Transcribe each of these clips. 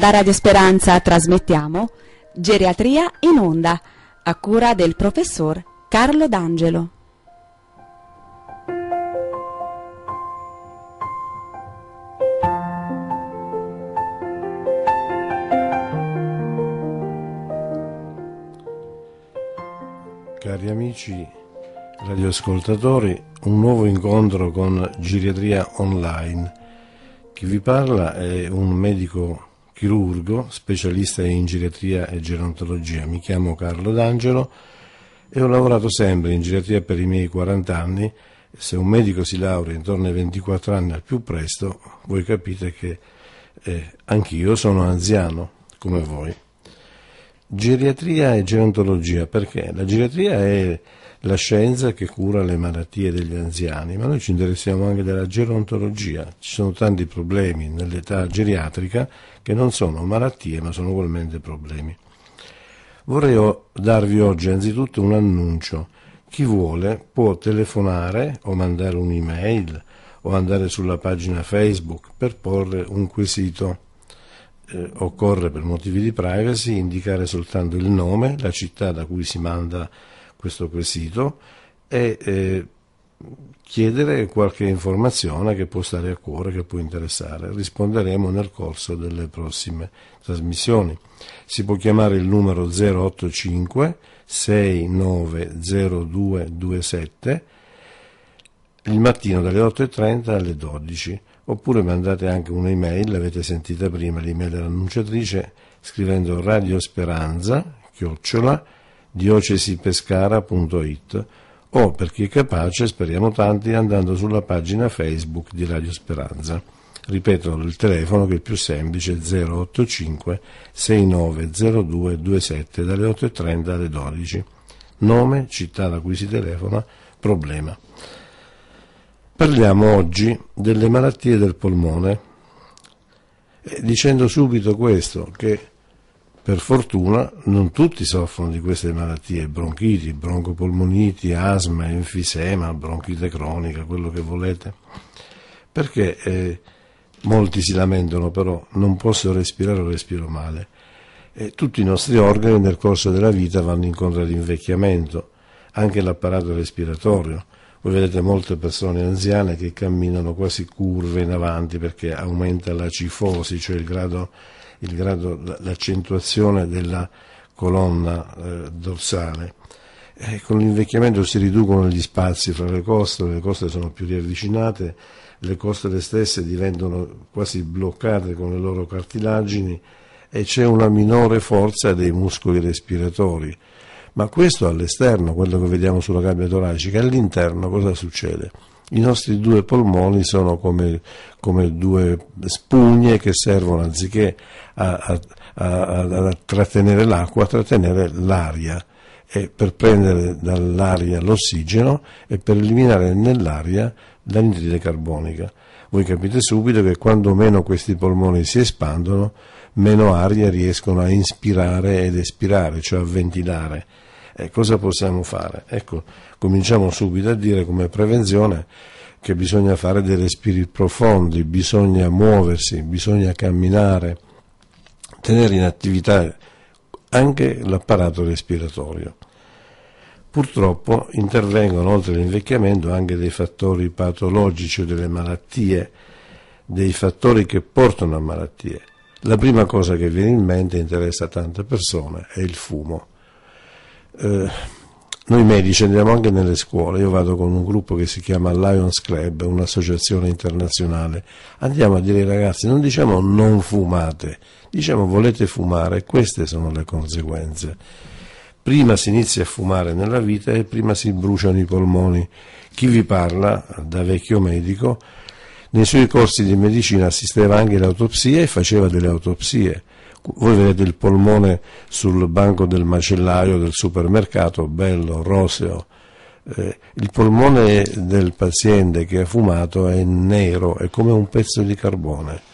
Da Radio Speranza trasmettiamo Geriatria in onda a cura del professor Carlo D'Angelo. Cari amici radioascoltatori, un nuovo incontro con Geriatria Online. Chi vi parla è un medico chirurgo, specialista in geriatria e gerontologia. Mi chiamo Carlo D'Angelo e ho lavorato sempre in geriatria per i miei 40 anni. Se un medico si laurea intorno ai 24 anni al più presto, voi capite che eh, anch'io sono anziano come voi. Geriatria e gerontologia, perché la geriatria è la scienza che cura le malattie degli anziani, ma noi ci interessiamo anche della gerontologia. Ci sono tanti problemi nell'età geriatrica che non sono malattie ma sono ugualmente problemi. Vorrei darvi oggi anzitutto un annuncio. Chi vuole può telefonare o mandare un'email o andare sulla pagina Facebook per porre un quesito eh, occorre per motivi di privacy indicare soltanto il nome, la città da cui si manda questo quesito e eh, chiedere qualche informazione che può stare a cuore, che può interessare. Risponderemo nel corso delle prossime trasmissioni. Si può chiamare il numero 085 690227 il mattino dalle 8.30 alle 12 oppure mandate anche un'email, l'avete sentita prima, l'email dell'annunciatrice scrivendo radiosperanza chiocciola diocesipescara.it o per chi è capace, speriamo tanti, andando sulla pagina Facebook di Radio Speranza. Ripeto il telefono che è più semplice 085 6902 27 dalle 8.30 alle 12. Nome, città da cui si telefona, problema. Parliamo oggi delle malattie del polmone eh, dicendo subito questo che per fortuna non tutti soffrono di queste malattie, bronchiti, broncopolmoniti, asma, enfisema, bronchite cronica, quello che volete, perché eh, molti si lamentano però non posso respirare o respiro male. E eh, tutti i nostri organi nel corso della vita vanno incontro all'invecchiamento, anche l'apparato respiratorio. Voi vedete molte persone anziane che camminano quasi curve in avanti perché aumenta la cifosi, cioè il grado grado, l'accentuazione della colonna eh, dorsale. E eh, con l'invecchiamento si riducono gli spazi fra le costole, le costole sono più riavvicinate, le costole stesse diventano quasi bloccate con le loro cartilagini e c'è una minore forza dei muscoli respiratori. Ma questo all'esterno, quello che vediamo sulla gabbia toracica, all'interno cosa succede? I nostri due polmoni sono come, come due spugne che servono anziché a, a, a, a trattenere l'acqua, a trattenere l'aria per prendere dall'aria l'ossigeno e per eliminare nell'aria l'anidride carbonica. Voi capite subito che quando meno questi polmoni si espandono, meno aria riescono a inspirare ed espirare, cioè a ventilare eh, cosa possiamo fare? Ecco, cominciamo subito a dire come prevenzione che bisogna fare dei respiri profondi, bisogna muoversi, bisogna camminare, tenere in attività anche l'apparato respiratorio. Purtroppo intervengono oltre all'invecchiamento anche dei fattori patologici o delle malattie, dei fattori che portano a malattie. La prima cosa che viene in mente e interessa tante persone è il fumo eh, noi medici andiamo anche nelle scuole, io vado con un gruppo che si chiama Lions Club, un'associazione internazionale, andiamo a dire ai ragazzi non diciamo non fumate, diciamo volete fumare, queste sono le conseguenze. Prima si inizia a fumare nella vita e prima si bruciano i polmoni. Chi vi parla, da vecchio medico, nei suoi corsi di medicina assisteva anche alle autopsie e faceva delle autopsie voi vedete il polmone sul banco del macellaio del supermercato, bello, roseo, eh, il polmone del paziente che ha fumato è nero, è come un pezzo di carbone.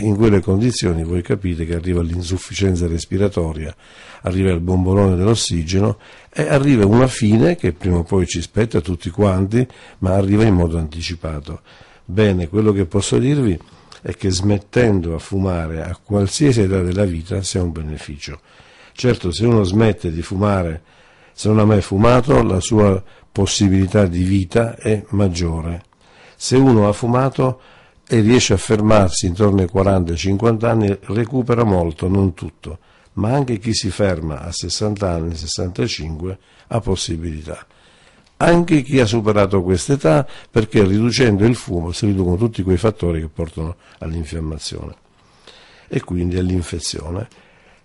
in quelle condizioni voi capite che arriva l'insufficienza respiratoria, arriva il bombolone dell'ossigeno e arriva una fine che prima o poi ci spetta a tutti quanti, ma arriva in modo anticipato. Bene, quello che posso dirvi e che smettendo a fumare a qualsiasi età della vita sia un beneficio. Certo, se uno smette di fumare, se non ha mai fumato, la sua possibilità di vita è maggiore. Se uno ha fumato e riesce a fermarsi intorno ai 40-50 anni, recupera molto, non tutto, ma anche chi si ferma a 60 anni, 65, ha possibilità anche chi ha superato quest'età perché riducendo il fumo si riducono tutti quei fattori che portano all'infiammazione e quindi all'infezione.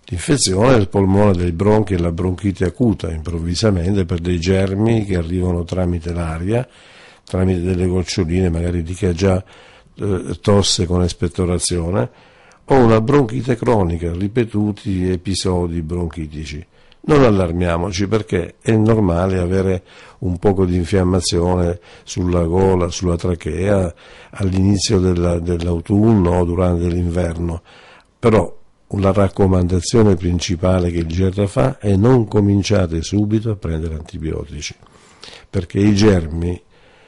L'infezione del polmone, dei bronchi e la bronchite acuta improvvisamente per dei germi che arrivano tramite l'aria, tramite delle goccioline magari di chi ha già eh, tosse con espettorazione, o una bronchite cronica, ripetuti episodi bronchitici non allarmiamoci perché è normale avere un poco di infiammazione sulla gola, sulla trachea all'inizio della, dell'autunno o durante l'inverno, però la raccomandazione principale che il GERRA fa è non cominciate subito a prendere antibiotici, perché i germi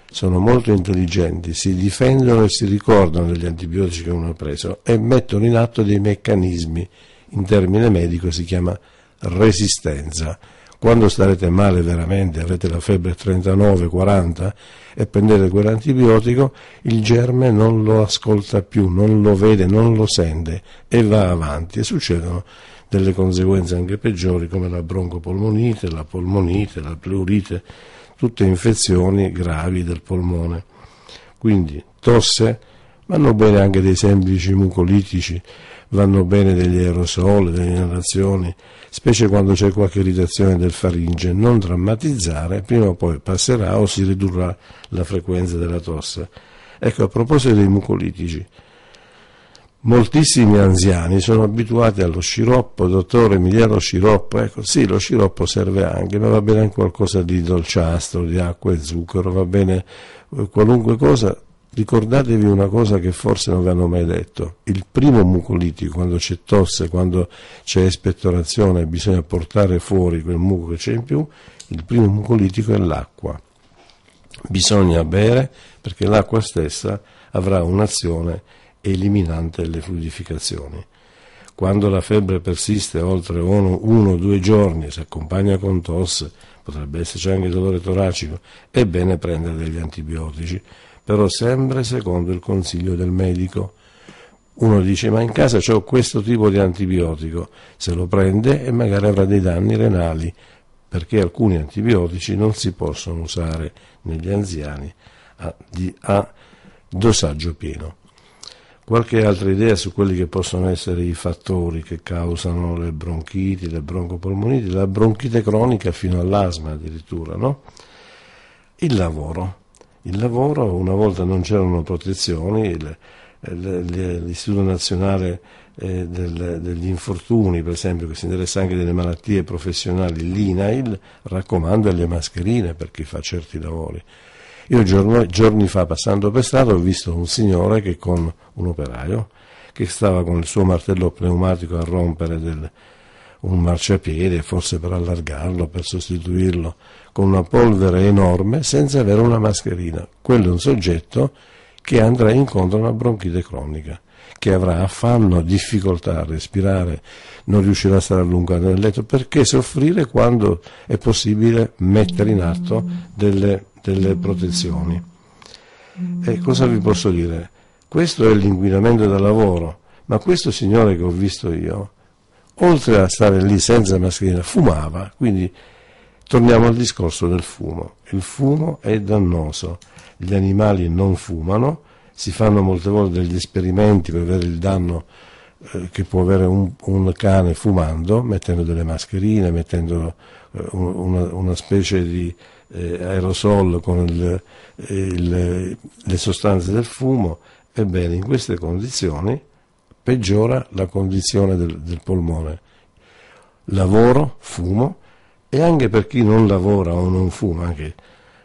sono molto intelligenti, si difendono e si ricordano degli antibiotici che uno ha preso e mettono in atto dei meccanismi, in termine medico si chiama resistenza. Quando starete male veramente, avrete la febbre 39-40 e prendete quell'antibiotico, il germe non lo ascolta più, non lo vede, non lo sente e va avanti e succedono delle conseguenze anche peggiori come la broncopolmonite, la polmonite, la pleurite, tutte infezioni gravi del polmone. Quindi tosse, Vanno bene anche dei semplici mucolitici, vanno bene degli aerosol, delle inalazioni, specie quando c'è qualche irritazione del faringe. Non drammatizzare, prima o poi passerà o si ridurrà la frequenza della tosse. Ecco, a proposito dei mucolitici, moltissimi anziani sono abituati allo sciroppo, dottore mi dia lo sciroppo, ecco sì lo sciroppo serve anche, ma va bene anche qualcosa di dolciastro, di acqua e zucchero, va bene qualunque cosa Ricordatevi una cosa che forse non vi hanno mai detto. Il primo mucolitico, quando c'è tosse, quando c'è espettorazione, bisogna portare fuori quel muco che c'è in più, il primo mucolitico è l'acqua. Bisogna bere perché l'acqua stessa avrà un'azione eliminante le fluidificazioni. Quando la febbre persiste oltre uno o due giorni, si accompagna con tosse, potrebbe esserci anche dolore toracico, è bene prendere degli antibiotici però sempre secondo il consiglio del medico. Uno dice ma in casa ho questo tipo di antibiotico, se lo prende e magari avrà dei danni renali, perché alcuni antibiotici non si possono usare negli anziani a, di, a dosaggio pieno. Qualche altra idea su quelli che possono essere i fattori che causano le bronchiti, le broncopolmoniti, la bronchite cronica fino all'asma addirittura, no? Il lavoro il lavoro, una volta non c'erano protezioni, l'Istituto Nazionale eh, degli Infortuni, per esempio, che si interessa anche delle malattie professionali, l'INAIL, raccomanda le mascherine per chi fa certi lavori. Io giorno, giorni fa, passando per strada, ho visto un signore che con un operaio, che stava con il suo martello pneumatico a rompere del, un marciapiede, forse per allargarlo, per sostituirlo, con una polvere enorme senza avere una mascherina. Quello è un soggetto che andrà incontro a una bronchite cronica, che avrà affanno, difficoltà a respirare, non riuscirà a stare a lungo nel letto. Perché soffrire quando è possibile mettere in atto delle, delle protezioni? E cosa vi posso dire? Questo è l'inquinamento da lavoro, ma questo signore che ho visto io oltre a stare lì senza mascherina, fumava, quindi torniamo al discorso del fumo. Il fumo è dannoso, gli animali non fumano, si fanno molte volte degli esperimenti per vedere il danno eh, che può avere un, un, cane fumando, mettendo delle mascherine, mettendo eh, una, una, specie di eh, aerosol con il, il, le sostanze del fumo. Ebbene, in queste condizioni peggiora la condizione del, del polmone. Lavoro, fumo e anche per chi non lavora o non fuma, anche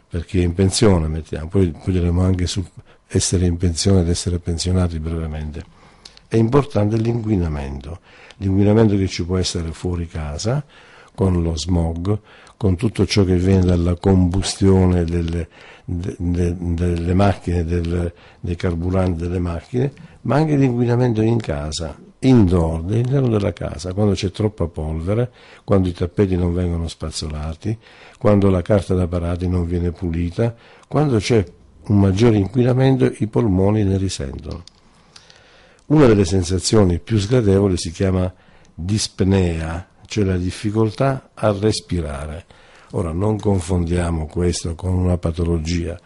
per chi è in pensione, mettiamo, poi poggeremo anche su essere in pensione ed essere pensionati brevemente. È importante l'inquinamento, l'inquinamento che ci può essere fuori casa, con lo smog, con tutto ciò che viene dalla combustione delle, de, de, delle macchine, del, dei carburanti delle macchine, ma anche l'inquinamento in casa, indoor, all'interno della casa, quando c'è troppa polvere, quando i tappeti non vengono spazzolati, quando la carta da parati non viene pulita, quando c'è un maggiore inquinamento i polmoni ne risentono. Una delle sensazioni più sgradevoli si chiama dispnea, cioè la difficoltà a respirare. Ora non confondiamo questo con una patologia.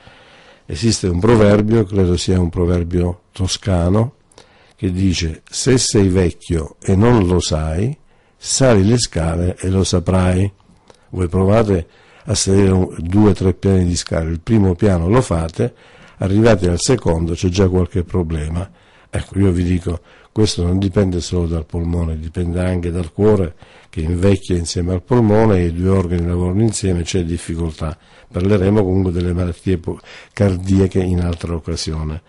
Esiste un proverbio, credo sia un proverbio toscano, che dice se sei vecchio e non lo sai, sali le scale e lo saprai. Voi provate a salire due o tre piani di scale, il primo piano lo fate, arrivate al secondo c'è già qualche problema Ecco, io vi dico, questo non dipende solo dal polmone, dipende anche dal cuore che invecchia insieme al polmone e i due organi lavorano insieme, c'è difficoltà. Parleremo comunque delle malattie cardiache in altra occasione.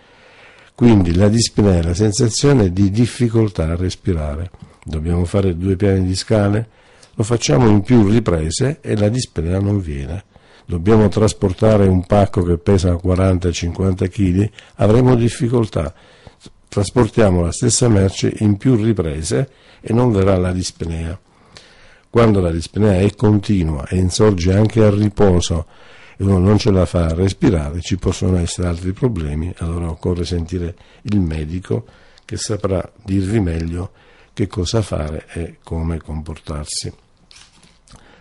Quindi la dispnea è la sensazione di difficoltà a respirare. Dobbiamo fare due piani di scale? Lo facciamo in più riprese e la dispnea non viene dobbiamo trasportare un pacco che pesa 40-50 kg, avremo difficoltà trasportiamo la stessa merce in più riprese e non verrà la dispnea. Quando la dispnea è continua e insorge anche al riposo e uno non ce la fa a respirare, ci possono essere altri problemi, allora occorre sentire il medico che saprà dirvi meglio che cosa fare e come comportarsi.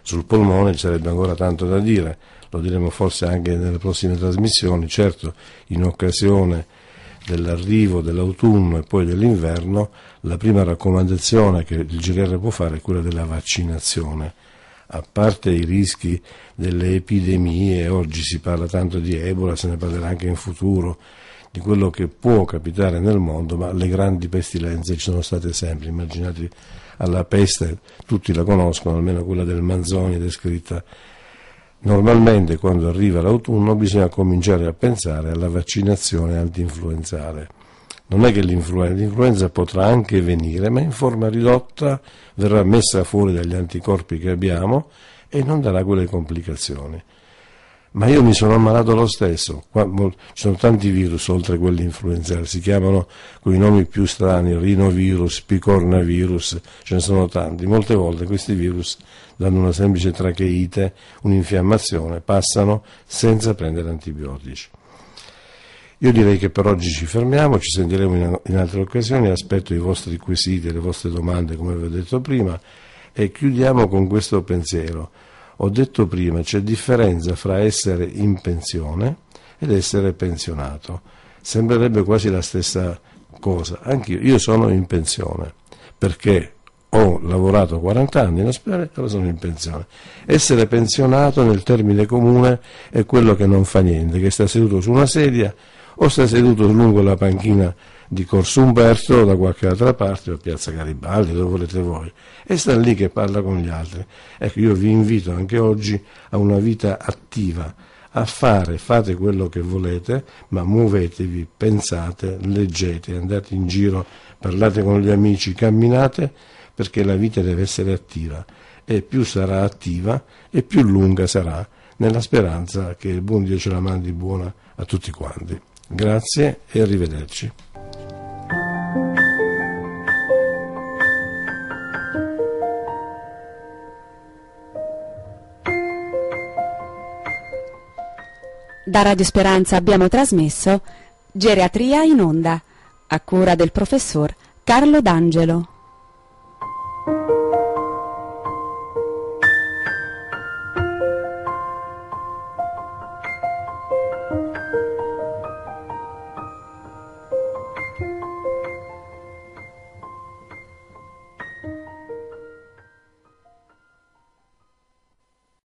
Sul polmone ci sarebbe ancora tanto da dire, lo diremo forse anche nelle prossime trasmissioni, certo in occasione dell'arrivo dell'autunno e poi dell'inverno, la prima raccomandazione che il GR può fare è quella della vaccinazione. A parte i rischi delle epidemie, oggi si parla tanto di Ebola, se ne parlerà anche in futuro, di quello che può capitare nel mondo, ma le grandi pestilenze ci sono state sempre. Immaginate alla peste, tutti la conoscono, almeno quella del Manzoni descritta Normalmente quando arriva l'autunno bisogna cominciare a pensare alla vaccinazione anti-influenzale. Non è che l'influenza, l'influenza potrà anche venire, ma in forma ridotta verrà messa fuori dagli anticorpi che abbiamo e non darà quelle complicazioni ma io mi sono ammalato lo stesso. Qua, ci sono tanti virus oltre a quelli influenzali, si chiamano con i nomi più strani, rinovirus, picornavirus, ce ne sono tanti. Molte volte questi virus danno una semplice tracheite, un'infiammazione, passano senza prendere antibiotici. Io direi che per oggi ci fermiamo, ci sentiremo in, in altre occasioni, aspetto i vostri quesiti, le vostre domande come vi ho detto prima e chiudiamo con questo pensiero. Ho detto prima, c'è differenza fra essere in pensione ed essere pensionato. Sembrerebbe quasi la stessa cosa. Anch'io, io sono in pensione perché ho lavorato 40 anni in ospedale e ora sono in pensione. Essere pensionato nel termine comune è quello che non fa niente, che sta seduto su una sedia o sta seduto lungo la panchina di Corso Umberto o da qualche altra parte o Piazza Garibaldi, dove volete voi, e sta lì che parla con gli altri. Ecco, io vi invito anche oggi a una vita attiva, a fare, fate quello che volete, ma muovetevi, pensate, leggete, andate in giro, parlate con gli amici, camminate, perché la vita deve essere attiva e più sarà attiva e più lunga sarà, nella speranza che il buon Dio ce la mandi buona a tutti quanti. Grazie e arrivederci. Da Radio Speranza abbiamo trasmesso Geriatria in onda, a cura del professor Carlo D'Angelo.